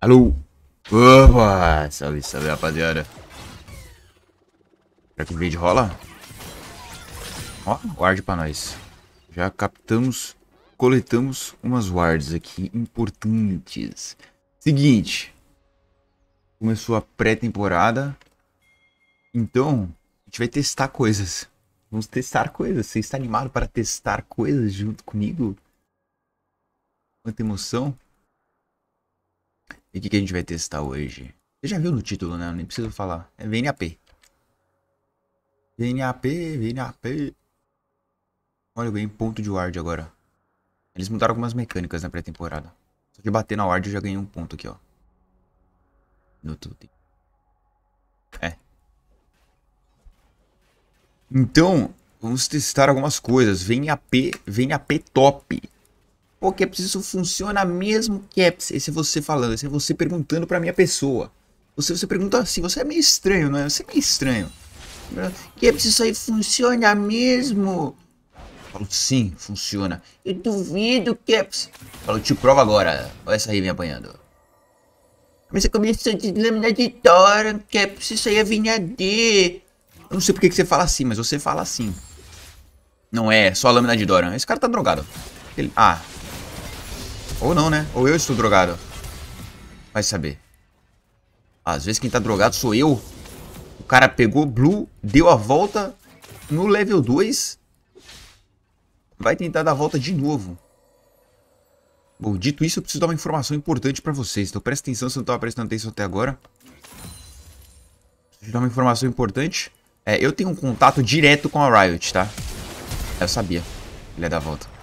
Alô? Opa! Salve, salve, rapaziada. Será que o vídeo rola? Ó, guarde pra nós. Já captamos, coletamos umas wards aqui importantes. Seguinte. Começou a pré-temporada. Então, a gente vai testar coisas. Vamos testar coisas. Você está animado para testar coisas junto comigo? Quanta emoção. E o que, que, a gente vai testar hoje? Você já viu no título, né? Eu nem preciso falar. É VNAP. VNAP, VNAP. Olha, eu ganhei ponto de ward agora. Eles mudaram algumas mecânicas na pré-temporada. Só de bater na ward eu já ganhei um ponto aqui, ó. No tudo. É. Então, vamos testar algumas coisas. VNAP, VNAP top. Pô, é Caps, isso funciona mesmo, Caps? Esse é você falando, esse é você perguntando pra minha pessoa. Você, você pergunta assim, você é meio estranho, não é? Você é meio estranho. É Caps, isso aí funciona mesmo? falo, sim, funciona. Eu duvido, é Caps. falo, te prova agora. Olha essa aí vem apanhando. Mas você começou a lâmina de Thora, Caps, isso aí é vinha Eu não sei porque que você fala assim, mas você fala assim. Não é, só a lâmina de Doran. Esse cara tá drogado. Ele... Ah, ou não, né? Ou eu estou drogado. Vai saber. Às vezes quem tá drogado sou eu. O cara pegou Blue, deu a volta no level 2. Vai tentar dar a volta de novo. Bom, dito isso, eu preciso dar uma informação importante pra vocês. Então presta atenção se não tava prestando atenção até agora. Preciso dar uma informação importante. É, eu tenho um contato direto com a Riot, tá? Eu sabia. Ele ia dar a volta.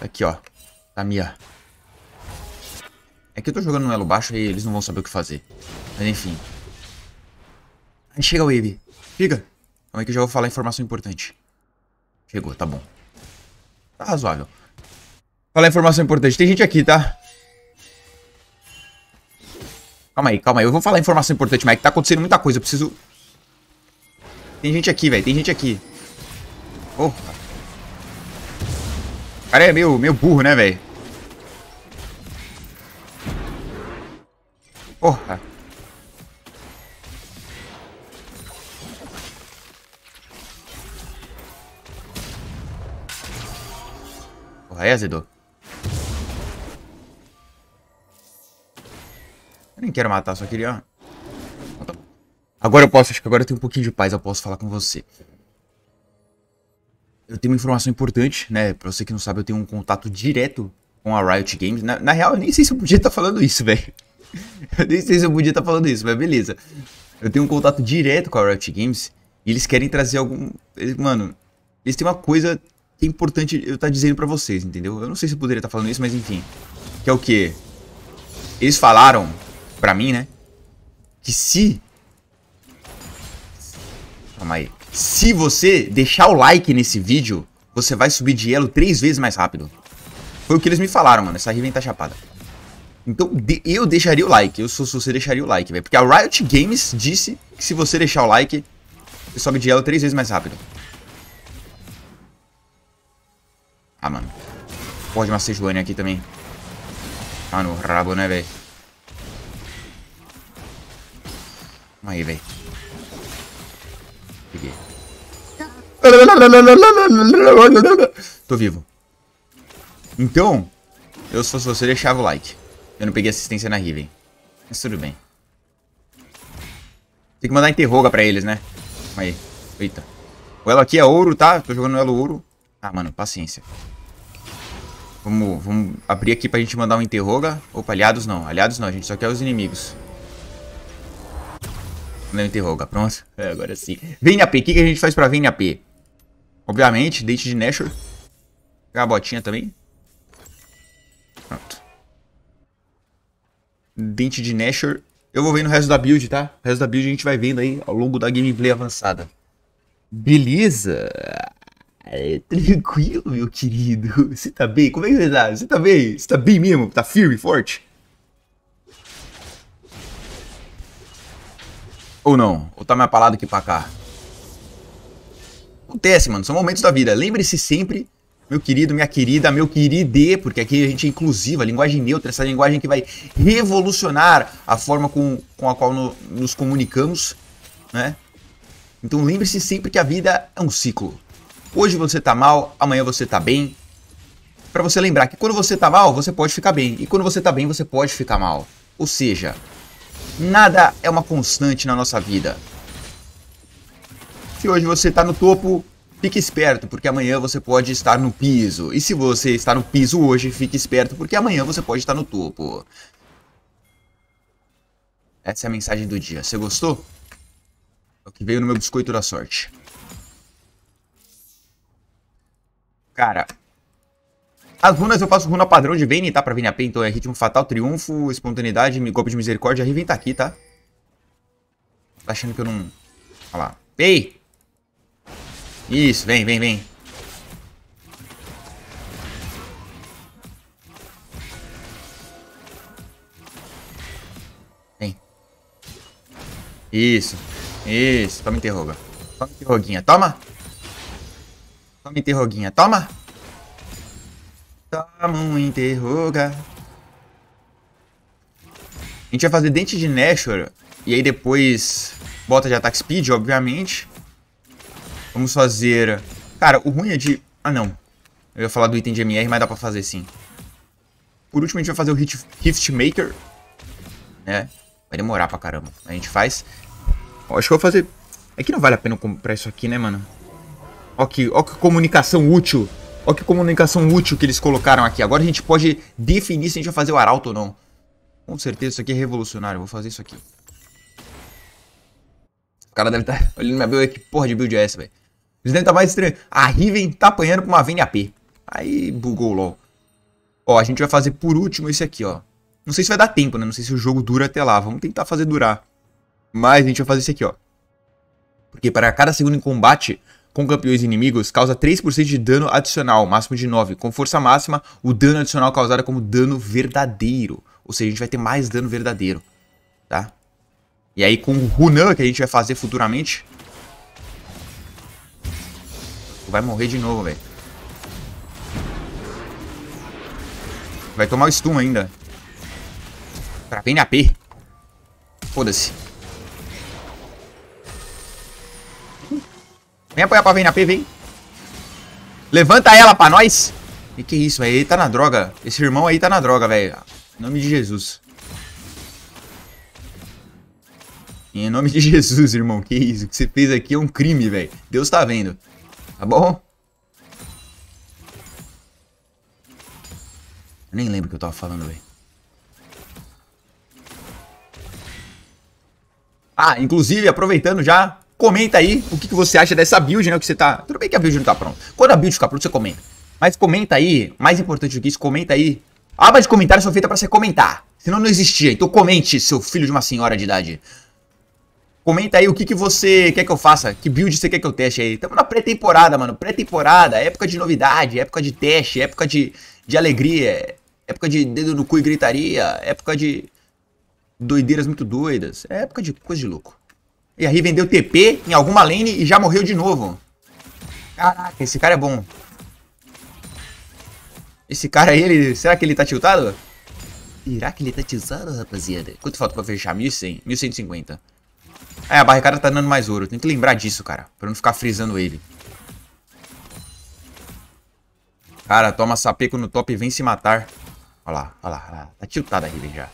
Aqui, ó. a tá minha. É que eu tô jogando no elo baixo e eles não vão saber o que fazer. Mas enfim. Chega, Wave. Fica. Calma aí que eu já vou falar informação importante. Chegou, tá bom. Tá razoável. Falar informação importante. Tem gente aqui, tá? Calma aí, calma aí. Eu vou falar informação importante, mas é que tá acontecendo muita coisa. Eu preciso... Tem gente aqui, velho. Tem gente aqui. Porra. O cara é meio, meio burro, né, velho? Porra. Porra, é azedo. Eu nem quero matar, só queria... Agora eu posso, acho que agora eu tenho um pouquinho de paz, eu posso falar com você eu tenho uma informação importante, né? Pra você que não sabe, eu tenho um contato direto com a Riot Games. Na, na real, eu nem sei se eu podia estar tá falando isso, velho. Eu nem sei se eu podia estar tá falando isso, mas beleza. Eu tenho um contato direto com a Riot Games e eles querem trazer algum. Eles, mano, eles têm uma coisa que é importante eu estar tá dizendo pra vocês, entendeu? Eu não sei se eu poderia estar tá falando isso, mas enfim. Que é o quê? Eles falaram pra mim, né? Que se. Calma aí. Se você deixar o like nesse vídeo, você vai subir de elo três vezes mais rápido. Foi o que eles me falaram, mano. Essa Riven tá chapada. Então, eu deixaria o like. Eu sou se você deixaria o like, velho. Porque a Riot Games disse que se você deixar o like, você sobe de elo três vezes mais rápido. Ah, mano. Pode uma Sejuani aqui também. Ah, no rabo, né, velho? Aí, velho. Peguei. Tô vivo. Então, eu se fosse você, deixava o like. Eu não peguei assistência na Riven. Mas tudo bem. Tem que mandar interroga pra eles, né? Calma aí. Eita. O elo aqui é ouro, tá? Tô jogando elo ouro. Ah, mano, paciência. Vamos, vamos abrir aqui pra gente mandar um interroga. Opa, aliados não. Aliados não, a gente só quer os inimigos. Não interroga, pronto? É, agora sim. AP, o que, que a gente faz pra AP? Obviamente, dente de Nashor. Pegar a botinha também. Pronto. Dente de Nashor. Eu vou vendo o resto da build, tá? O resto da build a gente vai vendo aí ao longo da gameplay avançada. Beleza? É, tranquilo, meu querido. Você tá bem? Como é que você tá? Você tá bem? Você tá bem mesmo? Tá firme, forte? Ou não? Ou tá mais pra lá do que pra cá? Acontece, mano. São momentos da vida. Lembre-se sempre, meu querido, minha querida, meu queride, porque aqui a gente é inclusiva, linguagem neutra, essa linguagem que vai revolucionar a forma com, com a qual no, nos comunicamos, né? Então lembre-se sempre que a vida é um ciclo. Hoje você tá mal, amanhã você tá bem. Para você lembrar que quando você tá mal, você pode ficar bem. E quando você tá bem, você pode ficar mal. Ou seja, Nada é uma constante na nossa vida. Se hoje você está no topo, fique esperto, porque amanhã você pode estar no piso. E se você está no piso hoje, fique esperto, porque amanhã você pode estar no topo. Essa é a mensagem do dia. Você gostou? É o que veio no meu biscoito da sorte. Cara, as runas eu faço runa padrão de Vayne, tá? Pra Vayne AP, então é Ritmo Fatal, Triunfo, Espontaneidade, Golpe de Misericórdia. A Riven tá aqui, tá? Tá achando que eu não... Olha lá. Ei! Isso, vem, vem, vem. Vem. Isso. Isso. Toma interroga. Toma interroguinha. Toma. Toma interroguinha. Toma. Toma um interroga. A gente vai fazer Dente de Nashor. E aí depois bota de ataque speed, obviamente. Vamos fazer... Cara, o ruim é de... Ah, não. Eu ia falar do item de MR, mas dá pra fazer sim. Por último, a gente vai fazer o Hit... Rift Maker. Né? Vai demorar pra caramba. A gente faz. Ó, acho que eu vou fazer... É que não vale a pena comprar isso aqui, né, mano? Ó que, ó que comunicação útil. Olha que comunicação útil que eles colocaram aqui. Agora a gente pode definir se a gente vai fazer o arauto ou não. Com certeza isso aqui é revolucionário. Eu vou fazer isso aqui. O cara deve estar tá olhando minha build. Que porra de build é essa, velho? Eles devem estar tá mais estranho. A Riven tá apanhando com uma VNAP. Aí bugou o LoL. Ó, a gente vai fazer por último esse aqui, ó. Não sei se vai dar tempo, né? Não sei se o jogo dura até lá. Vamos tentar fazer durar. Mas a gente vai fazer isso aqui, ó. Porque para cada segundo em combate, com campeões inimigos causa 3% de dano adicional, máximo de 9. Com força máxima, o dano adicional causado é como dano verdadeiro. Ou seja, a gente vai ter mais dano verdadeiro, tá? E aí com o Runan, que a gente vai fazer futuramente... Vai morrer de novo, velho. Vai tomar o stun ainda. Pra PNAP. Foda-se. Vem apoiar pra vir na P, vem. Levanta ela pra nós. E que isso, velho. Ele tá na droga. Esse irmão aí tá na droga, velho. Em nome de Jesus. Em nome de Jesus, irmão. Que isso. O que você fez aqui é um crime, velho. Deus tá vendo. Tá bom? Eu nem lembro o que eu tava falando, velho. Ah, inclusive, aproveitando já, Comenta aí o que, que você acha dessa build, né? O que você tá. Tudo bem que a build não tá pronta. Quando a build ficar pronta, você comenta. Mas comenta aí, mais importante do que isso, comenta aí. A aba de comentários foi feita para você comentar. Senão não existia. Então comente, seu filho de uma senhora de idade. Comenta aí o que, que você quer que eu faça, que build você quer que eu teste aí. Tamo na pré-temporada, mano. Pré-temporada, época de novidade, época de teste, época de, de alegria, época de dedo no cu e gritaria, época de doideiras muito doidas, época de coisa de louco. E aí vendeu TP em alguma lane e já morreu de novo. Caraca, esse cara é bom. Esse cara aí, ele, será que ele tá tiltado? Será que ele tá tiltado, rapaziada? Quanto falta pra fechar? 1100, 1150. É, a barricada tá dando mais ouro. Tem que lembrar disso, cara. Pra não ficar frisando ele. Cara, toma sapeco no top e vem se matar. Olha lá, olha lá. Olha lá. Tá tiltada a Riven já.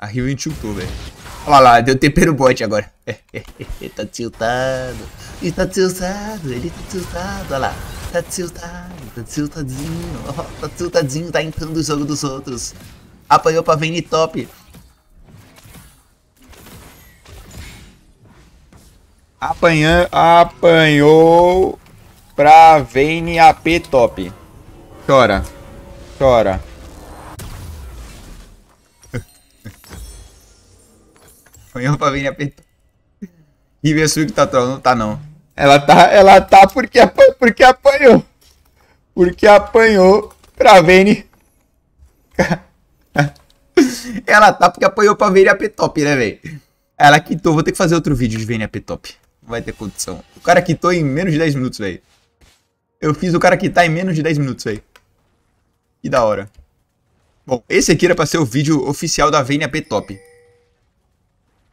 A Riven tiltou, velho. Olha lá, deu tempero bot agora. É, é, é, tá tiltado. Ele tá tiltado, ele tá tiltado, olha lá. Tá tiltado, tá tiltadinho. Oh, tá tiltadinho, tá entrando o jogo dos outros. Apanhou pra Vayne top. Apanha, apanhou pra Vayne AP top. Chora. Chora. apanhou pra vir apertar. E ver se o que tá trollando Não tá, não. Ela tá, ela tá porque, apanhou, porque apanhou. Porque apanhou pra Vayne. ela tá porque apanhou pra Vayne AP top, né, velho? Ela quitou. Vou ter que fazer outro vídeo de Vayne AP top. Não vai ter condição. O cara quitou em menos de 10 minutos, velho. Eu fiz o cara quitar em menos de 10 minutos, velho. Que da hora. Bom, esse aqui era pra ser o vídeo oficial da Vayne AP top.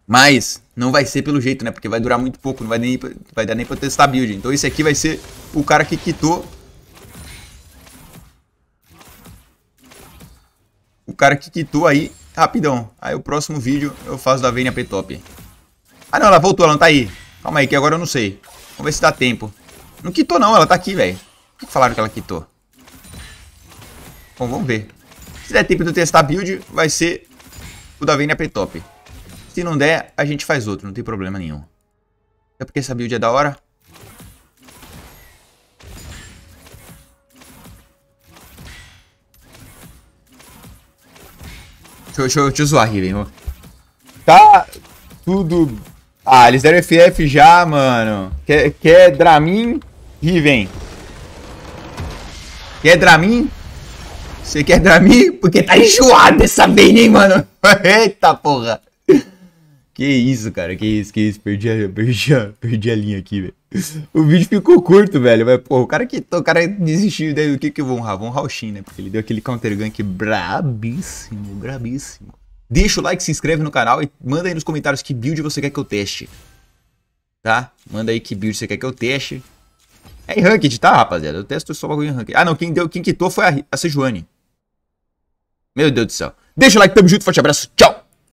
Mas não vai ser pelo jeito, né? Porque vai durar muito pouco, não vai, nem, vai dar nem pra testar a build. Então esse aqui vai ser o cara que quitou. O cara que quitou aí, rapidão. Aí o próximo vídeo eu faço da Vayne AP top. Ah não, ela voltou, ela não tá aí. Calma aí, que agora eu não sei. Vamos ver se dá tempo. Não quitou não, ela tá aqui, velho. Por que falaram que ela quitou? Bom, vamos ver. Se der tempo de eu testar a build, vai ser o da Vayne AP top. Se não der, a gente faz outro, não tem problema nenhum. Até porque essa build é da hora. Deixa, deixa, eu te zoar, Riven. Tá tudo... Ah, eles deram FF já, mano. Quer, quer Dramin? Riven. Quer Dramin? Você quer Dramin? Porque tá enjoado essa bem, hein, mano? Eita porra. Que isso, cara, que isso, que isso. Perdi a, perdi a, perdi a linha aqui, velho. O vídeo ficou curto, velho. Mas, pô, o cara que o cara desistiu, daí o que que eu vou honrar? Vou honrar o Shin, né? Porque ele deu aquele counter gank brabíssimo, brabíssimo. Deixa o like, se inscreve no canal e manda aí nos comentários que build você quer que eu teste. Tá? Manda aí que build você quer que eu teste. É em ranked, tá, rapaziada? Eu testo só bagulho em ranked. Ah, não, quem, deu, quem quitou foi a, a Sejuani. Meu Deus do céu. Deixa o like, tamo junto, forte abraço, tchau!